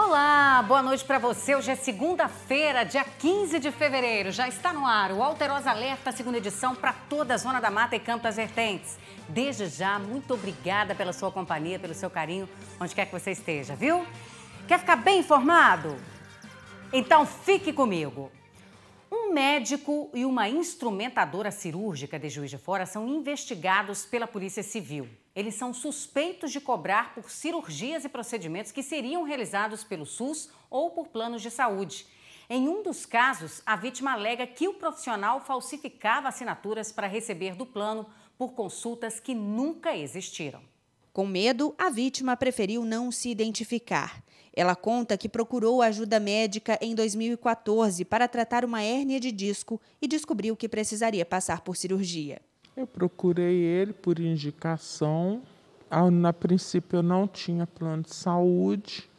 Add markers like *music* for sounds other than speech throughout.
Olá, boa noite para você. Hoje é segunda-feira, dia 15 de fevereiro. Já está no ar o Alterosa Alerta, segunda edição para toda a Zona da Mata e Campos das Vertentes. Desde já, muito obrigada pela sua companhia, pelo seu carinho, onde quer que você esteja, viu? Quer ficar bem informado? Então fique comigo. Um médico e uma instrumentadora cirúrgica de Juiz de Fora são investigados pela Polícia Civil. Eles são suspeitos de cobrar por cirurgias e procedimentos que seriam realizados pelo SUS ou por planos de saúde. Em um dos casos, a vítima alega que o profissional falsificava assinaturas para receber do plano por consultas que nunca existiram. Com medo, a vítima preferiu não se identificar. Ela conta que procurou ajuda médica em 2014 para tratar uma hérnia de disco e descobriu que precisaria passar por cirurgia. Eu procurei ele por indicação. na princípio eu não tinha plano de saúde.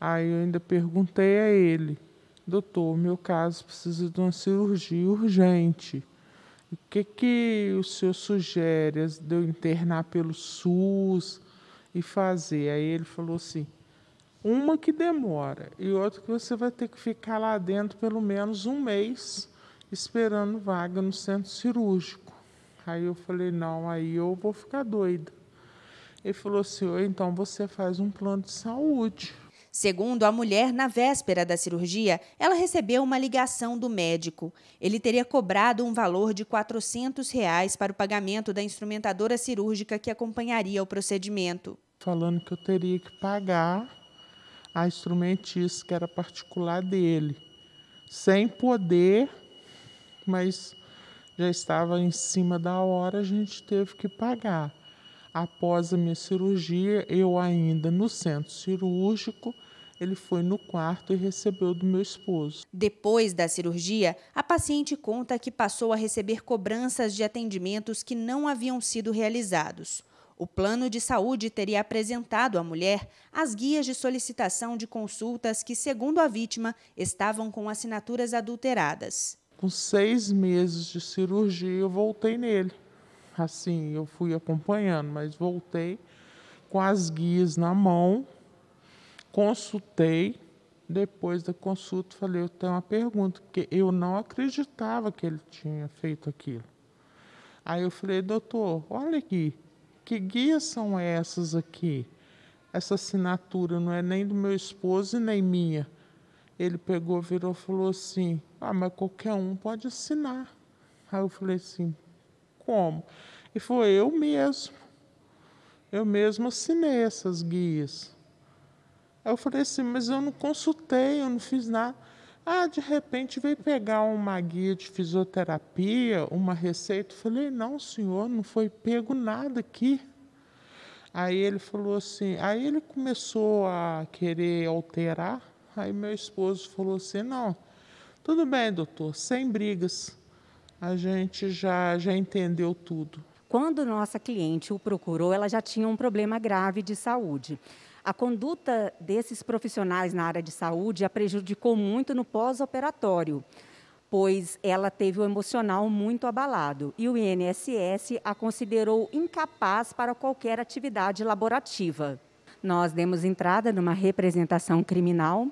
Aí eu ainda perguntei a ele, doutor, meu caso precisa de uma cirurgia urgente. O que, que o senhor sugere de eu internar pelo SUS e fazer? Aí ele falou assim: uma que demora e outra que você vai ter que ficar lá dentro pelo menos um mês esperando vaga no centro cirúrgico. Aí eu falei, não, aí eu vou ficar doida. Ele falou assim, então você faz um plano de saúde. Segundo a mulher, na véspera da cirurgia, ela recebeu uma ligação do médico. Ele teria cobrado um valor de R$ 400 reais para o pagamento da instrumentadora cirúrgica que acompanharia o procedimento. Falando que eu teria que pagar a instrumentista, que era particular dele, sem poder, mas já estava em cima da hora, a gente teve que pagar. Após a minha cirurgia, eu ainda no centro cirúrgico, ele foi no quarto e recebeu do meu esposo. Depois da cirurgia, a paciente conta que passou a receber cobranças de atendimentos que não haviam sido realizados. O plano de saúde teria apresentado à mulher as guias de solicitação de consultas que, segundo a vítima, estavam com assinaturas adulteradas com seis meses de cirurgia, eu voltei nele. Assim, eu fui acompanhando, mas voltei com as guias na mão, consultei. Depois da consulta, falei: Eu tenho uma pergunta, porque eu não acreditava que ele tinha feito aquilo. Aí eu falei: Doutor, olha aqui, que guias são essas aqui? Essa assinatura não é nem do meu esposo e nem minha ele pegou, virou e falou assim: Ah, mas qualquer um pode assinar. Aí eu falei assim: Como? E foi eu mesmo. Eu mesmo assinei essas guias. Aí eu falei assim: Mas eu não consultei, eu não fiz nada. Ah, de repente veio pegar uma guia de fisioterapia, uma receita. Eu falei: Não, senhor, não foi pego nada aqui. Aí ele falou assim: Aí ele começou a querer alterar Aí meu esposo falou assim: não, tudo bem, doutor, sem brigas. A gente já, já entendeu tudo. Quando nossa cliente o procurou, ela já tinha um problema grave de saúde. A conduta desses profissionais na área de saúde a prejudicou muito no pós-operatório, pois ela teve o emocional muito abalado e o INSS a considerou incapaz para qualquer atividade laborativa. Nós demos entrada numa representação criminal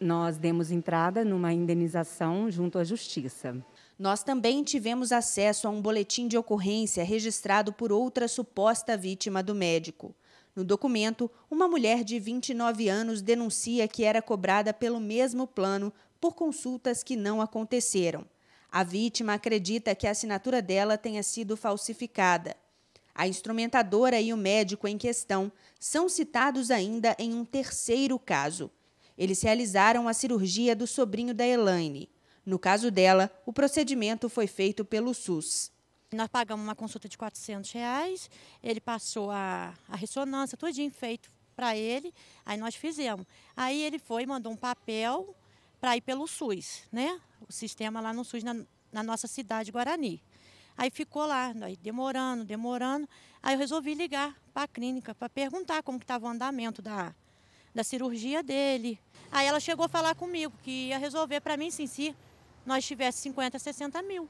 nós demos entrada numa indenização junto à Justiça. Nós também tivemos acesso a um boletim de ocorrência registrado por outra suposta vítima do médico. No documento, uma mulher de 29 anos denuncia que era cobrada pelo mesmo plano por consultas que não aconteceram. A vítima acredita que a assinatura dela tenha sido falsificada. A instrumentadora e o médico em questão são citados ainda em um terceiro caso, eles realizaram a cirurgia do sobrinho da Elaine. No caso dela, o procedimento foi feito pelo SUS. Nós pagamos uma consulta de 400 reais, ele passou a, a ressonância, tudo feito para ele, aí nós fizemos. Aí ele foi, mandou um papel para ir pelo SUS, né? O sistema lá no SUS, na, na nossa cidade, Guarani. Aí ficou lá, aí demorando, demorando. Aí eu resolvi ligar para a clínica para perguntar como estava o andamento da, da cirurgia dele. Aí ela chegou a falar comigo que ia resolver para mim sim se nós tivesse 50, 60 mil.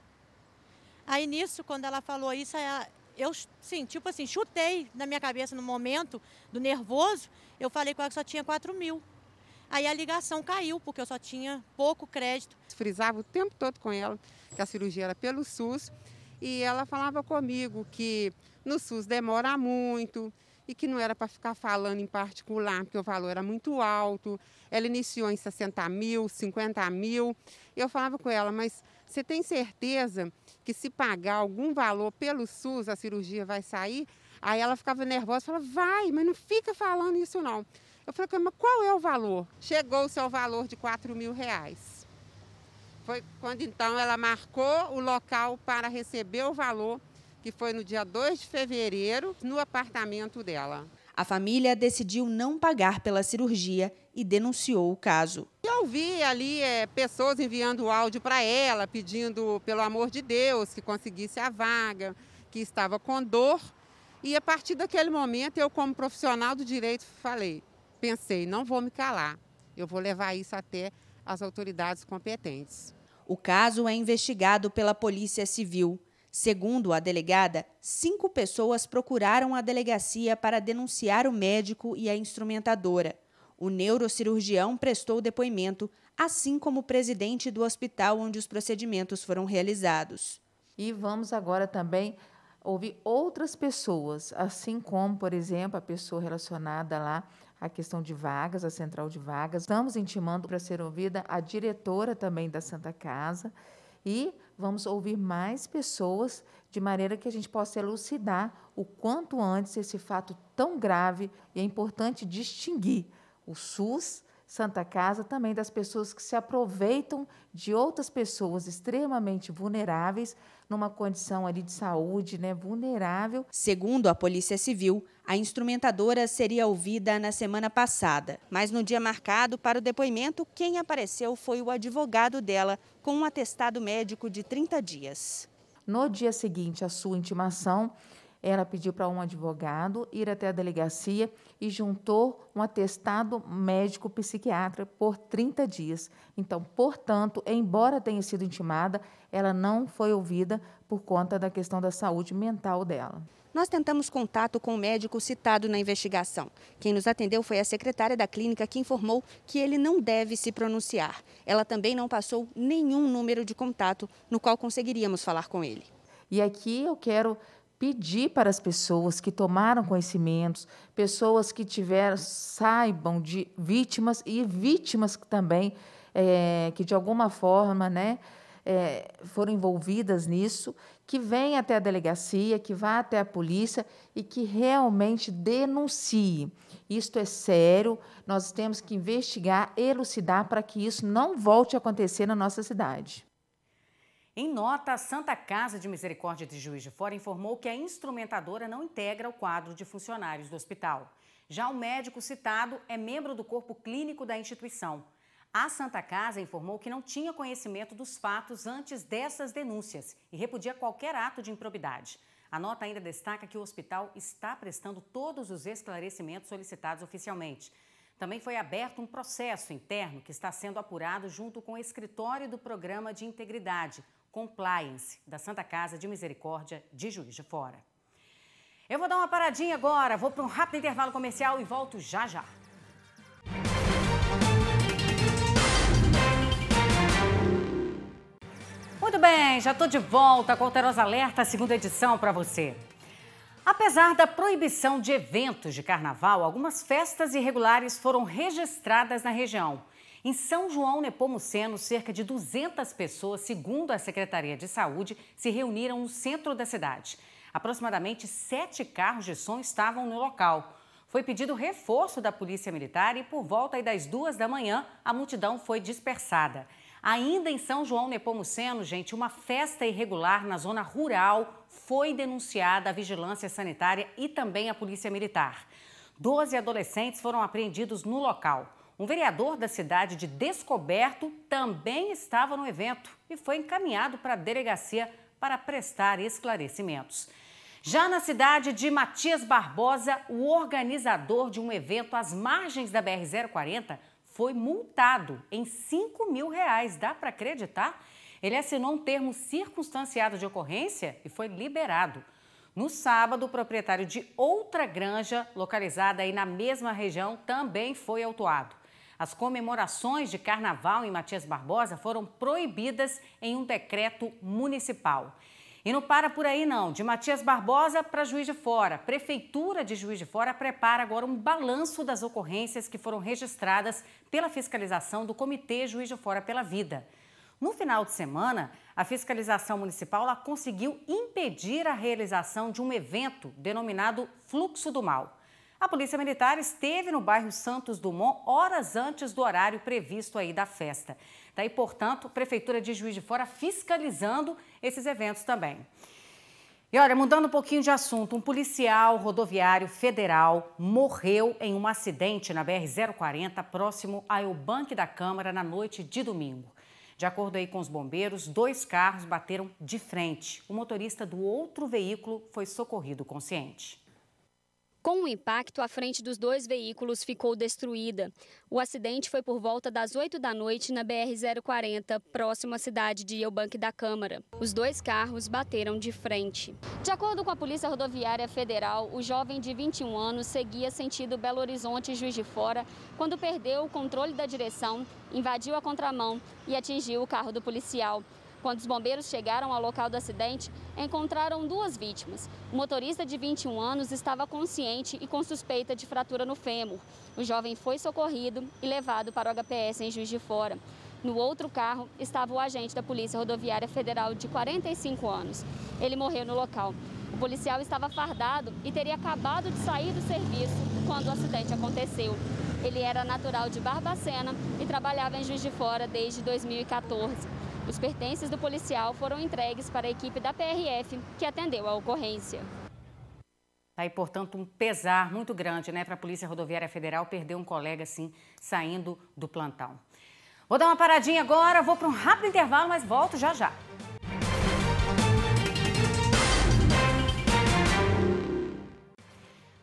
Aí nisso, quando ela falou isso, ela, eu, sim, tipo assim, chutei na minha cabeça no momento do nervoso, eu falei com ela que só tinha 4 mil. Aí a ligação caiu, porque eu só tinha pouco crédito. Frisava o tempo todo com ela que a cirurgia era pelo SUS e ela falava comigo que no SUS demora muito, e que não era para ficar falando em particular, porque o valor era muito alto. Ela iniciou em 60 mil, 50 mil. Eu falava com ela, mas você tem certeza que se pagar algum valor pelo SUS a cirurgia vai sair? Aí ela ficava nervosa, falava, vai, mas não fica falando isso não. Eu falei, mas qual é o valor? Chegou-se ao valor de 4 mil reais. Foi quando então ela marcou o local para receber o valor que foi no dia 2 de fevereiro, no apartamento dela. A família decidiu não pagar pela cirurgia e denunciou o caso. Eu vi ali é, pessoas enviando áudio para ela, pedindo, pelo amor de Deus, que conseguisse a vaga, que estava com dor. E a partir daquele momento, eu, como profissional do direito, falei: pensei, não vou me calar, eu vou levar isso até as autoridades competentes. O caso é investigado pela Polícia Civil. Segundo a delegada, cinco pessoas procuraram a delegacia para denunciar o médico e a instrumentadora. O neurocirurgião prestou depoimento, assim como o presidente do hospital onde os procedimentos foram realizados. E vamos agora também ouvir outras pessoas, assim como, por exemplo, a pessoa relacionada lá à questão de vagas, à central de vagas. Estamos intimando para ser ouvida a diretora também da Santa Casa e vamos ouvir mais pessoas de maneira que a gente possa elucidar o quanto antes esse fato tão grave e é importante distinguir o SUS Santa Casa também das pessoas que se aproveitam de outras pessoas extremamente vulneráveis, numa condição ali de saúde, né, vulnerável. Segundo a Polícia Civil, a instrumentadora seria ouvida na semana passada, mas no dia marcado para o depoimento, quem apareceu foi o advogado dela com um atestado médico de 30 dias. No dia seguinte à sua intimação, ela pediu para um advogado ir até a delegacia e juntou um atestado médico psiquiatra por 30 dias. Então, portanto, embora tenha sido intimada, ela não foi ouvida por conta da questão da saúde mental dela. Nós tentamos contato com o médico citado na investigação. Quem nos atendeu foi a secretária da clínica que informou que ele não deve se pronunciar. Ela também não passou nenhum número de contato no qual conseguiríamos falar com ele. E aqui eu quero pedir para as pessoas que tomaram conhecimentos, pessoas que tiveram, saibam de vítimas e vítimas que também, é, que de alguma forma, né, é, foram envolvidas nisso, que venham até a delegacia, que vá até a polícia e que realmente denuncie. Isto é sério, nós temos que investigar, elucidar para que isso não volte a acontecer na nossa cidade. Em nota, a Santa Casa de Misericórdia de Juiz de Fora informou que a instrumentadora não integra o quadro de funcionários do hospital. Já o médico citado é membro do corpo clínico da instituição. A Santa Casa informou que não tinha conhecimento dos fatos antes dessas denúncias e repudia qualquer ato de improbidade. A nota ainda destaca que o hospital está prestando todos os esclarecimentos solicitados oficialmente. Também foi aberto um processo interno que está sendo apurado junto com o escritório do Programa de Integridade, Compliance, da Santa Casa de Misericórdia de Juiz de Fora. Eu vou dar uma paradinha agora, vou para um rápido intervalo comercial e volto já já. Muito bem, já estou de volta com o Alterosa Alerta, segunda edição para você. Apesar da proibição de eventos de carnaval, algumas festas irregulares foram registradas na região. Em São João Nepomuceno, cerca de 200 pessoas, segundo a Secretaria de Saúde, se reuniram no centro da cidade. Aproximadamente sete carros de som estavam no local. Foi pedido reforço da Polícia Militar e, por volta das duas da manhã, a multidão foi dispersada. Ainda em São João Nepomuceno, gente, uma festa irregular na zona rural foi denunciada à Vigilância Sanitária e também à Polícia Militar. Doze adolescentes foram apreendidos no local. Um vereador da cidade de Descoberto também estava no evento e foi encaminhado para a delegacia para prestar esclarecimentos. Já na cidade de Matias Barbosa, o organizador de um evento às margens da BR-040 foi multado em 5 mil reais. Dá para acreditar? Ele assinou um termo circunstanciado de ocorrência e foi liberado. No sábado, o proprietário de outra granja, localizada aí na mesma região, também foi autuado. As comemorações de carnaval em Matias Barbosa foram proibidas em um decreto municipal. E não para por aí, não. De Matias Barbosa para Juiz de Fora. Prefeitura de Juiz de Fora prepara agora um balanço das ocorrências que foram registradas pela fiscalização do Comitê Juiz de Fora pela Vida. No final de semana, a fiscalização municipal conseguiu impedir a realização de um evento denominado Fluxo do Mal. A Polícia Militar esteve no bairro Santos Dumont horas antes do horário previsto aí da festa. Daí, portanto, a Prefeitura de Juiz de Fora fiscalizando esses eventos também. E olha, mudando um pouquinho de assunto, um policial rodoviário federal morreu em um acidente na BR-040, próximo ao Eubank da Câmara, na noite de domingo. De acordo aí com os bombeiros, dois carros bateram de frente. O motorista do outro veículo foi socorrido consciente. Com o impacto, a frente dos dois veículos ficou destruída. O acidente foi por volta das 8 da noite na BR-040, próximo à cidade de Eubank da Câmara. Os dois carros bateram de frente. De acordo com a Polícia Rodoviária Federal, o jovem de 21 anos seguia sentido Belo Horizonte Juiz de Fora quando perdeu o controle da direção, invadiu a contramão e atingiu o carro do policial. Quando os bombeiros chegaram ao local do acidente, encontraram duas vítimas. O motorista de 21 anos estava consciente e com suspeita de fratura no fêmur. O jovem foi socorrido e levado para o HPS em Juiz de Fora. No outro carro estava o agente da Polícia Rodoviária Federal de 45 anos. Ele morreu no local. O policial estava fardado e teria acabado de sair do serviço quando o acidente aconteceu. Ele era natural de Barbacena e trabalhava em Juiz de Fora desde 2014. Os pertences do policial foram entregues para a equipe da PRF, que atendeu a ocorrência. Está aí, portanto, um pesar muito grande né, para a Polícia Rodoviária Federal perder um colega assim, saindo do plantão. Vou dar uma paradinha agora, vou para um rápido intervalo, mas volto já já.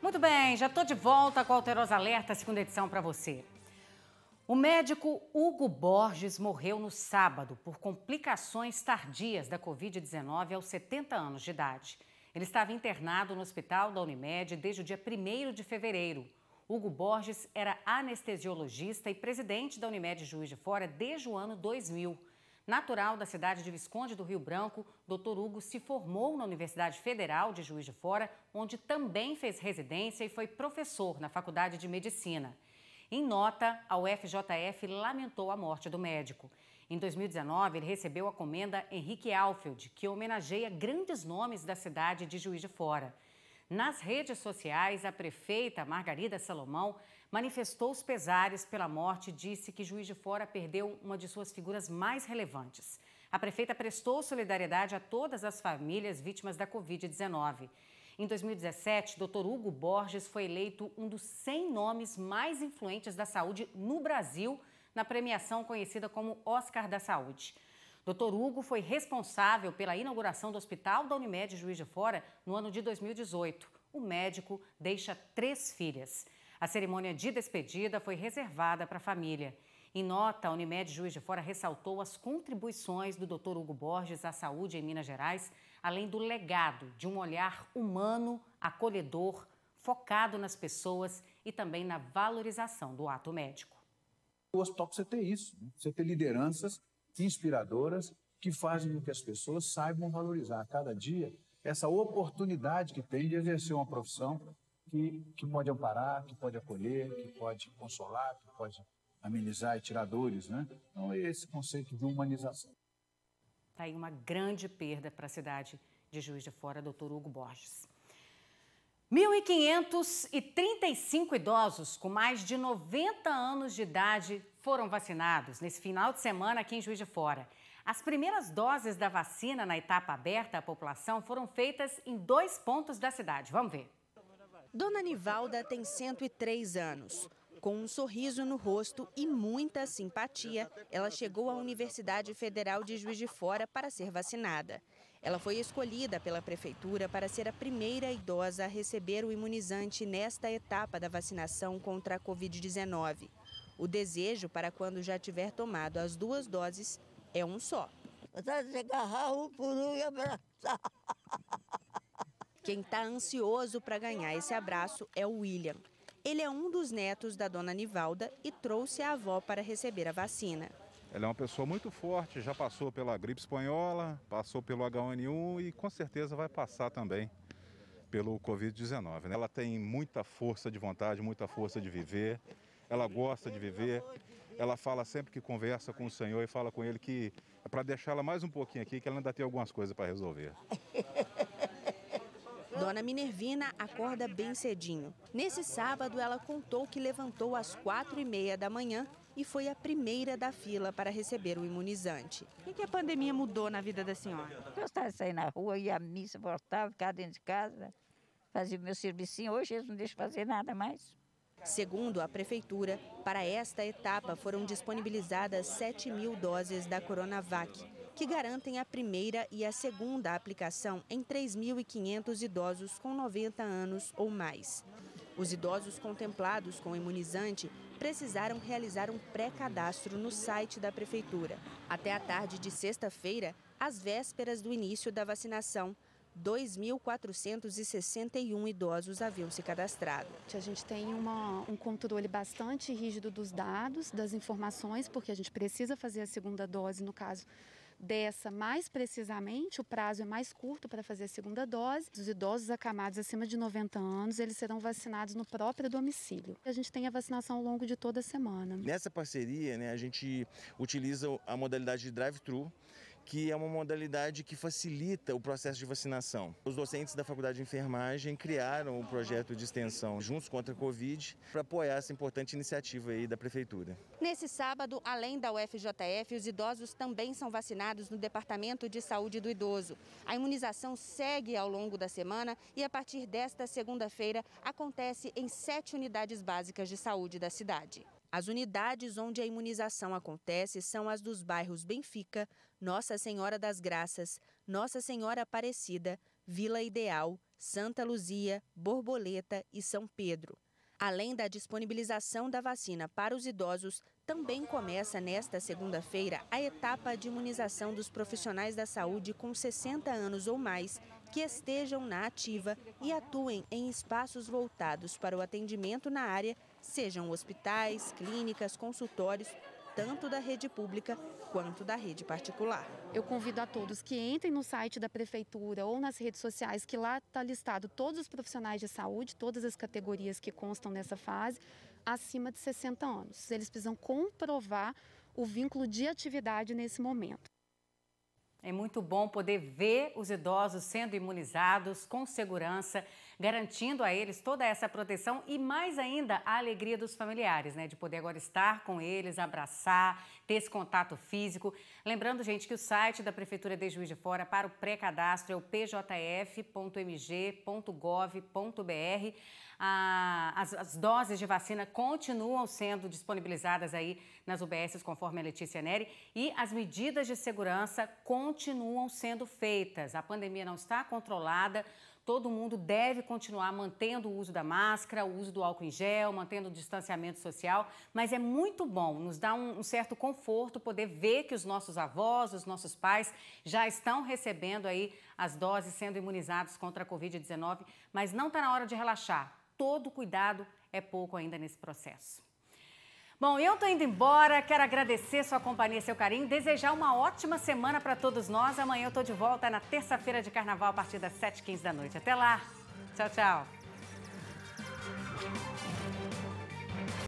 Muito bem, já estou de volta com o Alterosa Alerta, segunda edição para você. O médico Hugo Borges morreu no sábado por complicações tardias da Covid-19 aos 70 anos de idade. Ele estava internado no hospital da Unimed desde o dia 1 de fevereiro. Hugo Borges era anestesiologista e presidente da Unimed Juiz de Fora desde o ano 2000. Natural da cidade de Visconde do Rio Branco, Dr. Hugo se formou na Universidade Federal de Juiz de Fora, onde também fez residência e foi professor na Faculdade de Medicina. Em nota, a UFJF lamentou a morte do médico. Em 2019, ele recebeu a comenda Henrique Alfield, que homenageia grandes nomes da cidade de Juiz de Fora. Nas redes sociais, a prefeita Margarida Salomão manifestou os pesares pela morte e disse que Juiz de Fora perdeu uma de suas figuras mais relevantes. A prefeita prestou solidariedade a todas as famílias vítimas da Covid-19. Em 2017, Dr. Hugo Borges foi eleito um dos 100 nomes mais influentes da saúde no Brasil na premiação conhecida como Oscar da Saúde. Dr. Hugo foi responsável pela inauguração do Hospital da Unimed Juiz de Fora no ano de 2018. O médico deixa três filhas. A cerimônia de despedida foi reservada para a família. Em nota, a Unimed Juiz de Fora ressaltou as contribuições do Dr. Hugo Borges à saúde em Minas Gerais, além do legado de um olhar humano, acolhedor, focado nas pessoas e também na valorização do ato médico. O hospital precisa ter isso, né? precisa ter lideranças inspiradoras que fazem com que as pessoas saibam valorizar a cada dia essa oportunidade que tem de exercer uma profissão que, que pode amparar, que pode acolher, que pode consolar, que pode amenizar e tirar dores, né? Então é esse conceito de humanização. Está aí uma grande perda para a cidade de Juiz de Fora, doutor Hugo Borges. 1.535 idosos com mais de 90 anos de idade foram vacinados nesse final de semana aqui em Juiz de Fora. As primeiras doses da vacina na etapa aberta à população foram feitas em dois pontos da cidade. Vamos ver. Dona Nivalda tem 103 anos. Com um sorriso no rosto e muita simpatia, ela chegou à Universidade Federal de Juiz de Fora para ser vacinada. Ela foi escolhida pela prefeitura para ser a primeira idosa a receber o imunizante nesta etapa da vacinação contra a Covid-19. O desejo para quando já tiver tomado as duas doses é um só. Vontade de agarrar um por um e abraçar. Quem está ansioso para ganhar esse abraço é o William. Ele é um dos netos da dona Nivalda e trouxe a avó para receber a vacina. Ela é uma pessoa muito forte, já passou pela gripe espanhola, passou pelo H1N1 e com certeza vai passar também pelo Covid-19. Né? Ela tem muita força de vontade, muita força de viver, ela gosta de viver, ela fala sempre que conversa com o Senhor e fala com Ele que é para deixá-la mais um pouquinho aqui, que ela ainda tem algumas coisas para resolver. *laughs* Dona Minervina acorda bem cedinho. Nesse sábado, ela contou que levantou às quatro e meia da manhã e foi a primeira da fila para receber o imunizante. O que a pandemia mudou na vida da senhora? Gostava de sair na rua, ia à missa, voltava, ficava dentro de casa, fazia meu serviço. Hoje eles não deixam fazer nada mais. Segundo a prefeitura, para esta etapa foram disponibilizadas 7 mil doses da Coronavac que garantem a primeira e a segunda aplicação em 3.500 idosos com 90 anos ou mais. Os idosos contemplados com o imunizante precisaram realizar um pré-cadastro no site da Prefeitura. Até a tarde de sexta-feira, às vésperas do início da vacinação, 2.461 idosos haviam se cadastrado. A gente tem uma, um controle bastante rígido dos dados, das informações, porque a gente precisa fazer a segunda dose, no caso dessa, mais precisamente, o prazo é mais curto para fazer a segunda dose. Os idosos acamados acima de 90 anos, eles serão vacinados no próprio domicílio. A gente tem a vacinação ao longo de toda a semana. Nessa parceria, né, a gente utiliza a modalidade de drive-thru que é uma modalidade que facilita o processo de vacinação. Os docentes da Faculdade de Enfermagem criaram o projeto de extensão Juntos contra a Covid para apoiar essa importante iniciativa aí da prefeitura. Nesse sábado, além da UFJF, os idosos também são vacinados no Departamento de Saúde do Idoso. A imunização segue ao longo da semana e a partir desta segunda-feira acontece em sete unidades básicas de saúde da cidade. As unidades onde a imunização acontece são as dos bairros Benfica, nossa Senhora das Graças, Nossa Senhora Aparecida, Vila Ideal, Santa Luzia, Borboleta e São Pedro. Além da disponibilização da vacina para os idosos, também começa nesta segunda-feira a etapa de imunização dos profissionais da saúde com 60 anos ou mais que estejam na ativa e atuem em espaços voltados para o atendimento na área, sejam hospitais, clínicas, consultórios tanto da rede pública quanto da rede particular. Eu convido a todos que entrem no site da prefeitura ou nas redes sociais, que lá está listado todos os profissionais de saúde, todas as categorias que constam nessa fase, acima de 60 anos. Eles precisam comprovar o vínculo de atividade nesse momento. É muito bom poder ver os idosos sendo imunizados com segurança garantindo a eles toda essa proteção e mais ainda a alegria dos familiares, né? De poder agora estar com eles, abraçar, ter esse contato físico. Lembrando, gente, que o site da Prefeitura de Juiz de Fora para o pré-cadastro é o pjf.mg.gov.br. as, as doses de vacina continuam sendo disponibilizadas aí nas UBSs, conforme a Letícia Neri, e as medidas de segurança continuam sendo feitas. A pandemia não está controlada todo mundo deve continuar mantendo o uso da máscara, o uso do álcool em gel, mantendo o distanciamento social, mas é muito bom, nos dá um, um certo conforto poder ver que os nossos avós, os nossos pais já estão recebendo aí as doses, sendo imunizados contra a Covid-19, mas não está na hora de relaxar. Todo cuidado é pouco ainda nesse processo. Bom, eu tô indo embora, quero agradecer sua companhia, seu carinho, desejar uma ótima semana para todos nós. Amanhã eu tô de volta na terça-feira de carnaval a partir das 7h15 da noite. Até lá. Tchau, tchau.